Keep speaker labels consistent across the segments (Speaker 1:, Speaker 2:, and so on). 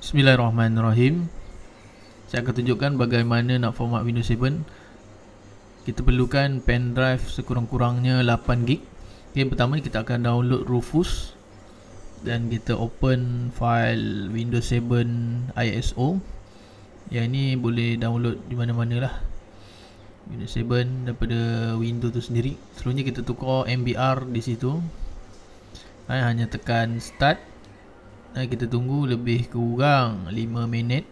Speaker 1: Bismillahirrahmanirrahim Saya akan tunjukkan bagaimana nak format Windows 7 Kita perlukan pen drive sekurang-kurangnya 8GB okay, Pertama kita akan download Rufus Dan kita open file Windows 7 ISO Yang ini boleh download di mana-mana lah Windows 7 daripada Windows tu sendiri Selanjutnya kita tukar MBR di situ Hanya tekan start Nah eh, kita tunggu lebih kurang 5 minit.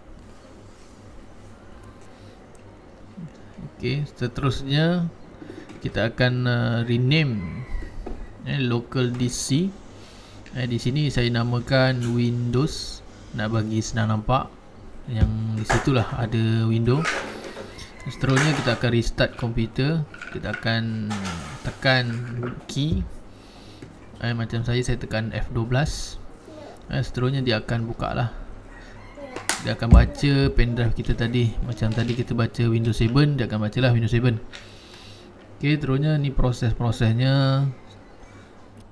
Speaker 1: Okey, seterusnya kita akan uh, rename eh, local DC. Eh, di sini saya namakan Windows nak bagi senang nampak yang di situlah ada window. Seterusnya kita akan restart komputer. Kita akan tekan key. Eh, macam saya saya tekan F12 eh, seterusnya dia akan buka lah dia akan baca pen drive kita tadi macam tadi kita baca windows 7 dia akan baca lah windows 7 ok seterusnya ni proses-prosesnya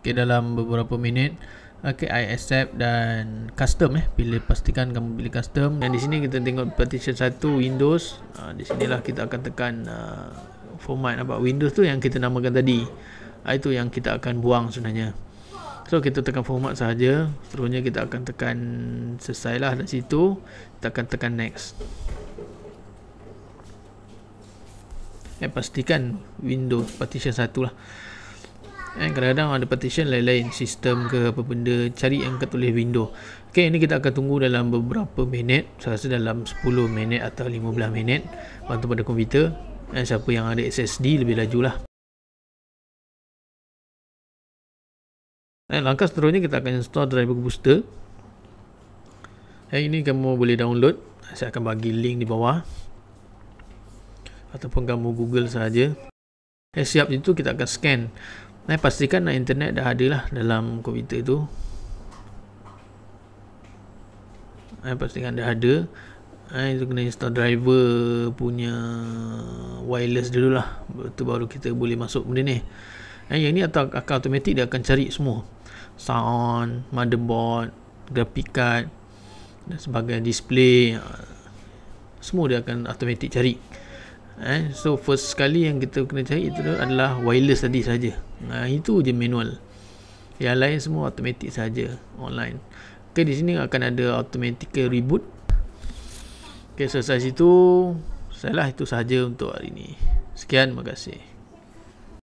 Speaker 1: ok dalam beberapa minit ok I accept dan custom eh pilih pastikan kamu pilih custom dan di sini kita tengok partition 1 windows ha, di sinilah kita akan tekan uh, format apa windows tu yang kita namakan tadi ha, itu yang kita akan buang sebenarnya So kita tekan format saja. Seterusnya kita akan tekan selesai lah dekat situ. Kita akan tekan next. Eh pastikan window partition satu lah. Eh kadang-kadang ada partition lain-lain sistem ke apa benda cari yang tertulis window. Okey ini kita akan tunggu dalam beberapa minit. Saya rasa dalam 10 minit atau 15 minit bantu pada komputer. Eh siapa yang ada SSD lebih laju lah. Eh, langkah seterusnya kita akan install driver booster. Eh, ini kamu boleh download. Saya akan bagi link di bawah. Ataupun kamu google saja. Eh, siap itu kita akan scan. Eh, pastikan nah, internet dah ada lah dalam komputer itu. Eh, pastikan dah ada. Eh, itu kena install driver punya wireless dulu lah. Itu baru kita boleh masuk benda ni. Eh, yang ni akan automatik dia akan cari semua sound, motherboard, graphic card dan sebagainya display semua dia akan automatik cari eh, so first sekali yang kita kena cari itu adalah wireless tadi saja nah, itu je manual yang lain semua automatik saja online ok di sini akan ada automatic reboot ok selesai situ Saya lah itu sahaja untuk hari ini. Sekian, terima kasih.